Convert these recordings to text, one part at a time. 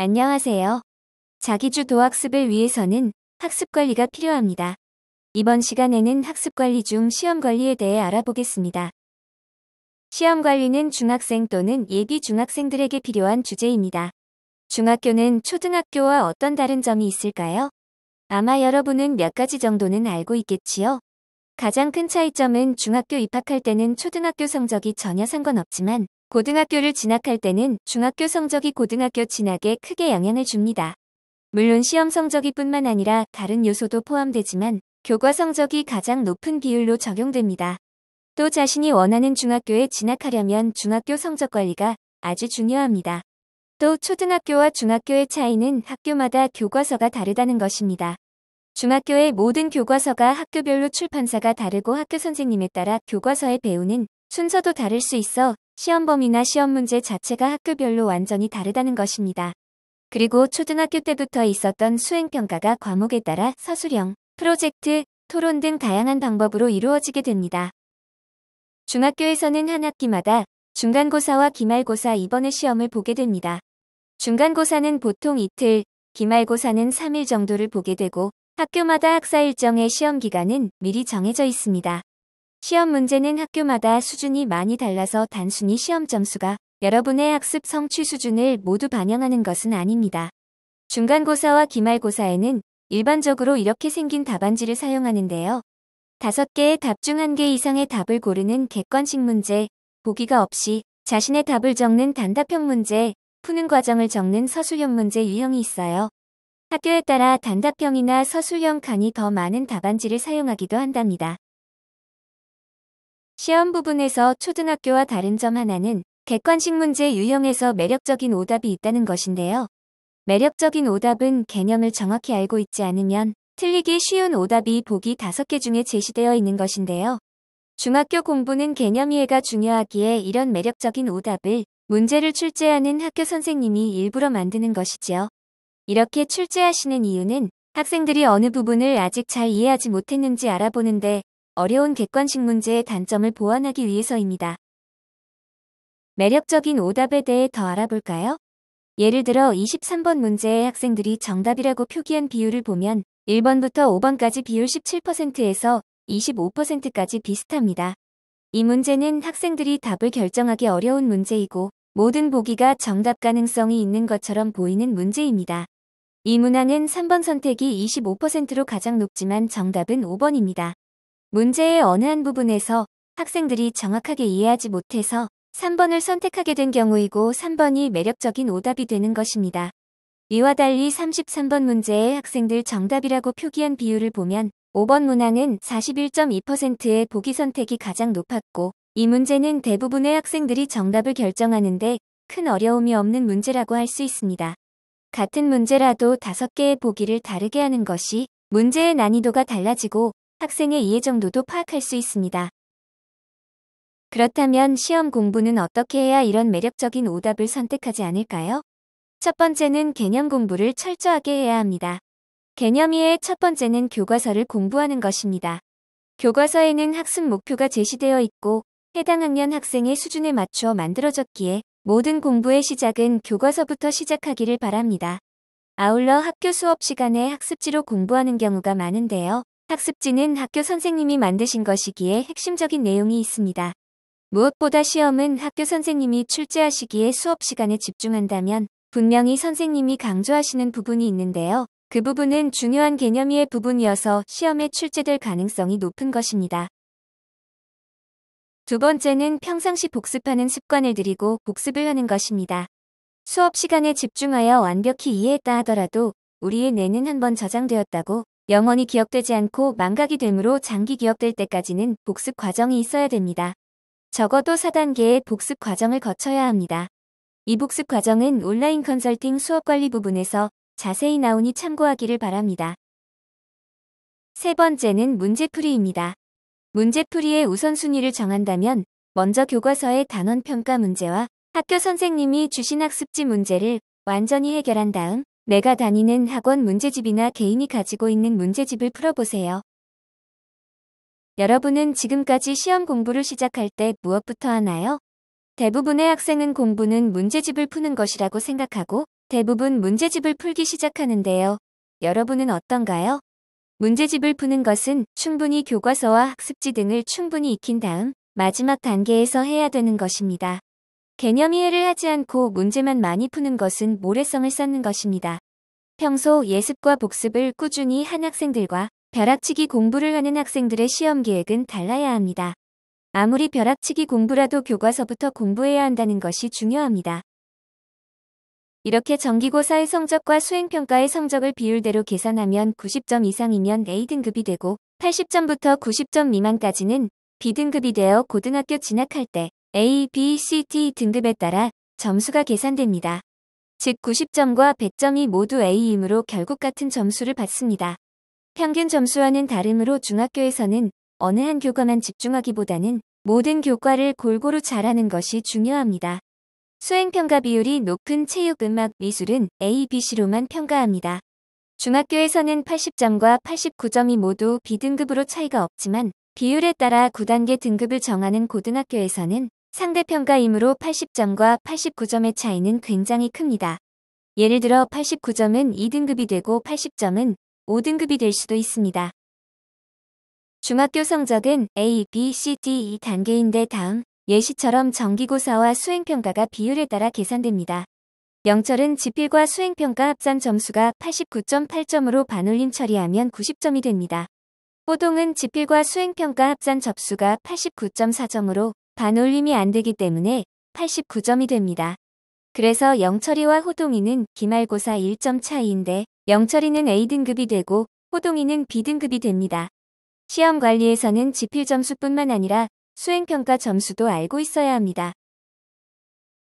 안녕하세요. 자기주도 학습을 위해서는 학습관리가 필요합니다. 이번 시간에는 학습관리 중 시험관리에 대해 알아보겠습니다. 시험관리는 중학생 또는 예비 중학생들에게 필요한 주제입니다. 중학교는 초등학교와 어떤 다른 점이 있을까요? 아마 여러분은 몇 가지 정도는 알고 있겠지요? 가장 큰 차이점은 중학교 입학할 때는 초등학교 성적이 전혀 상관없지만 고등학교를 진학할 때는 중학교 성적이 고등학교 진학에 크게 영향을 줍니다. 물론 시험 성적이 뿐만 아니라 다른 요소도 포함되지만 교과 성적이 가장 높은 비율로 적용됩니다. 또 자신이 원하는 중학교에 진학하려면 중학교 성적 관리가 아주 중요합니다. 또 초등학교와 중학교의 차이는 학교마다 교과서가 다르다는 것입니다. 중학교의 모든 교과서가 학교별로 출판사가 다르고 학교 선생님에 따라 교과서의 배우는 순서도 다를 수 있어 시험범위나 시험 문제 자체가 학교별로 완전히 다르다는 것입니다. 그리고 초등학교 때부터 있었던 수행평가가 과목에 따라 서술형, 프로젝트, 토론 등 다양한 방법으로 이루어지게 됩니다. 중학교에서는 한 학기마다 중간고사와 기말고사 이번의 시험을 보게 됩니다. 중간고사는 보통 이틀, 기말고사는 3일 정도를 보게 되고 학교마다 학사 일정의 시험 기간은 미리 정해져 있습니다. 시험 문제는 학교마다 수준이 많이 달라서 단순히 시험 점수가 여러분의 학습 성취 수준을 모두 반영하는 것은 아닙니다. 중간고사와 기말고사에는 일반적으로 이렇게 생긴 답안지를 사용하는데요. 다섯 개의답 중 한 개 이상의 답을 고르는 객관식 문제, 보기가 없이 자신의 답을 적는 단답형 문제, 푸는 과정을 적는 서술형 문제 유형이 있어요. 학교에 따라 단답형이나 서술형 간이더 많은 답안지를 사용하기도 한답니다. 시험 부분에서 초등학교와 다른 점 하나는 객관식 문제 유형에서 매력적인 오답이 있다는 것인데요. 매력적인 오답은 개념을 정확히 알고 있지 않으면 틀리기 쉬운 오답이 보기 5개 중에 제시되어 있는 것인데요. 중학교 공부는 개념 이해가 중요하기에 이런 매력적인 오답을 문제를 출제하는 학교 선생님이 일부러 만드는 것이지요. 이렇게 출제하시는 이유는 학생들이 어느 부분을 아직 잘 이해하지 못했는지 알아보는데 어려운 객관식 문제의 단점을 보완하기 위해서입니다. 매력적인 오답에 대해 더 알아볼까요? 예를 들어 23번 문제의 학생들이 정답이라고 표기한 비율을 보면 1번부터 5번까지 비율 17%에서 25%까지 비슷합니다. 이 문제는 학생들이 답을 결정하기 어려운 문제이고 모든 보기가 정답 가능성이 있는 것처럼 보이는 문제입니다. 이 문항은 3번 선택이 25%로 가장 높지만 정답은 5번입니다. 문제의 어느 한 부분에서 학생들이 정확하게 이해하지 못해서 3번을 선택하게 된 경우이고 3번이 매력적인 오답이 되는 것입니다. 이와 달리 33번 문제의 학생들 정답이라고 표기한 비율을 보면 5번 문항은 41.2%의 보기 선택이 가장 높았고 이 문제는 대부분의 학생들이 정답을 결정하는데 큰 어려움이 없는 문제라고 할 수 있습니다. 같은 문제라도 5개의 보기를 다르게 하는 것이 문제의 난이도가 달라지고 학생의 이해 정도도 파악할 수 있습니다. 그렇다면 시험 공부는 어떻게 해야 이런 매력적인 오답을 선택하지 않을까요? 첫 번째는 개념 공부를 철저하게 해야 합니다. 개념 이해의 첫 번째는 교과서를 공부하는 것입니다. 교과서에는 학습 목표가 제시되어 있고 해당 학년 학생의 수준에 맞춰 만들어졌기에 모든 공부의 시작은 교과서부터 시작하기를 바랍니다. 아울러 학교 수업 시간에 학습지로 공부하는 경우가 많은데요. 학습지는 학교 선생님이 만드신 것이기에 핵심적인 내용이 있습니다. 무엇보다 시험은 학교 선생님이 출제하시기에 수업 시간에 집중한다면 분명히 선생님이 강조하시는 부분이 있는데요. 그 부분은 중요한 개념의 부분이어서 시험에 출제될 가능성이 높은 것입니다. 두 번째는 평상시 복습하는 습관을 들이고 복습을 하는 것입니다. 수업 시간에 집중하여 완벽히 이해했다 하더라도 우리의 뇌는 한 번 저장되었다고 영원히 기억되지 않고 망각이 되므로 장기 기억될 때까지는 복습 과정이 있어야 됩니다. 적어도 4단계의 복습 과정을 거쳐야 합니다. 이 복습 과정은 온라인 컨설팅 수업 관리 부분에서 자세히 나오니 참고하기를 바랍니다. 세 번째는 문제풀이입니다. 문제풀이의 우선순위를 정한다면 먼저 교과서의 단원평가 문제와 학교 선생님이 주신 학습지 문제를 완전히 해결한 다음 내가 다니는 학원 문제집이나 개인이 가지고 있는 문제집을 풀어보세요. 여러분은 지금까지 시험 공부를 시작할 때 무엇부터 하나요? 대부분의 학생은 공부는 문제집을 푸는 것이라고 생각하고 대부분 문제집을 풀기 시작하는데요. 여러분은 어떤가요? 문제집을 푸는 것은 충분히 교과서와 학습지 등을 충분히 익힌 다음 마지막 단계에서 해야 되는 것입니다. 개념 이해를 하지 않고 문제만 많이 푸는 것은 모래성을 쌓는 것입니다. 평소 예습과 복습을 꾸준히 한 학생들과 벼락치기 공부를 하는 학생들의 시험 계획은 달라야 합니다. 아무리 벼락치기 공부라도 교과서부터 공부해야 한다는 것이 중요합니다. 이렇게 정기고사의 성적과 수행평가의 성적을 비율대로 계산하면 90점 이상이면 A등급이 되고 80점부터 90점 미만까지는 B등급이 되어 고등학교 진학할 때 A, B, C, T 등급에 따라 점수가 계산됩니다. 즉 90점과 100점이 모두 A이므로 결국 같은 점수를 받습니다. 평균 점수와는 다름으로 중학교에서는 어느 한 교과만 집중하기보다는 모든 교과를 골고루 잘하는 것이 중요합니다. 수행평가 비율이 높은 체육, 음악, 미술은 A, B, C로만 평가합니다. 중학교에서는 80점과 89점이 모두 B등급으로 차이가 없지만 비율에 따라 9단계 등급을 정하는 고등학교에서는 상대평가이므로 80점과 89점의 차이는 굉장히 큽니다. 예를 들어 89점은 2등급이 되고 80점은 5등급이 될 수도 있습니다. 중학교 성적은 A, B, C, D, E 단계인데 다음 예시처럼 정기고사와 수행평가가 비율에 따라 계산됩니다. 영철은 지필과 수행평가 합산 점수가 89.8점으로 반올림 처리하면 90점이 됩니다. 호동은 지필과 수행평가 합산 접수가 89.4점으로 반올림이 안 되기 때문에 89점이 됩니다. 그래서 영철이와 호동이는 기말고사 1점 차이인데 영철이는 A등급이 되고 호동이는 B등급이 됩니다. 시험 관리에서는 지필 점수뿐만 아니라 수행평가 점수도 알고 있어야 합니다.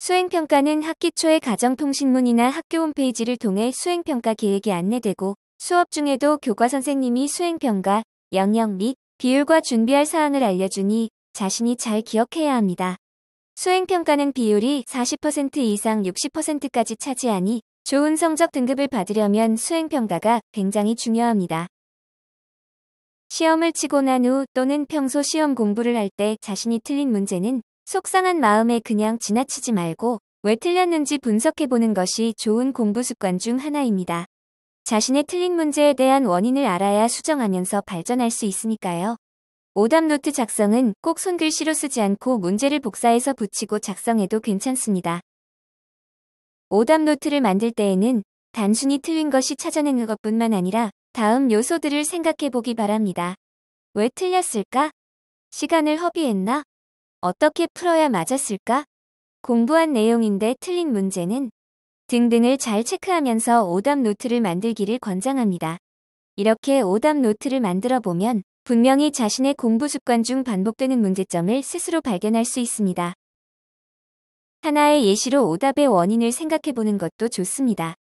수행평가는 학기 초에 가정통신문이나 학교 홈페이지를 통해 수행평가 계획이 안내되고 수업 중에도 교과 선생님이 수행평가, 영역 및 비율과 준비할 사항을 알려주니 자신이 잘 기억해야 합니다. 수행평가는 비율이 40% 이상 60%까지 차지하니 좋은 성적 등급을 받으려면 수행평가가 굉장히 중요합니다. 시험을 치고 난 후 또는 평소 시험 공부를 할 때 자신이 틀린 문제는 속상한 마음에 그냥 지나치지 말고 왜 틀렸는지 분석해보는 것이 좋은 공부 습관 중 하나입니다. 자신의 틀린 문제에 대한 원인을 알아야 수정하면서 발전할 수 있으니까요. 오답 노트 작성은 꼭 손글씨로 쓰지 않고 문제를 복사해서 붙이고 작성해도 괜찮습니다. 오답 노트를 만들 때에는 단순히 틀린 것이 찾아내는 것뿐만 아니라 다음 요소들을 생각해보기 바랍니다. 왜 틀렸을까? 시간을 허비했나? 어떻게 풀어야 맞았을까? 공부한 내용인데 틀린 문제는? 등등을 잘 체크하면서 오답 노트를 만들기를 권장합니다. 이렇게 오답 노트를 만들어 보면 분명히 자신의 공부 습관 중 반복되는 문제점을 스스로 발견할 수 있습니다. 하나의 예시로 오답의 원인을 생각해 보는 것도 좋습니다.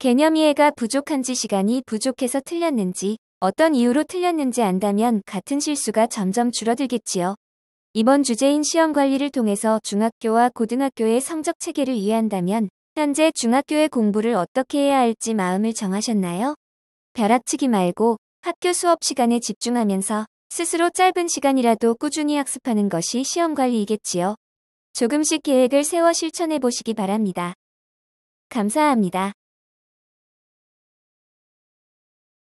개념 이해가 부족한지 시간이 부족해서 틀렸는지 어떤 이유로 틀렸는지 안다면 같은 실수가 점점 줄어들겠지요. 이번 주제인 시험 관리를 통해서 중학교와 고등학교의 성적 체계를 이해한다면 현재 중학교의 공부를 어떻게 해야 할지 마음을 정하셨나요? 벼락치기 말고 학교 수업 시간에 집중하면서 스스로 짧은 시간이라도 꾸준히 학습하는 것이 시험 관리이겠지요. 조금씩 계획을 세워 실천해 보시기 바랍니다. 감사합니다.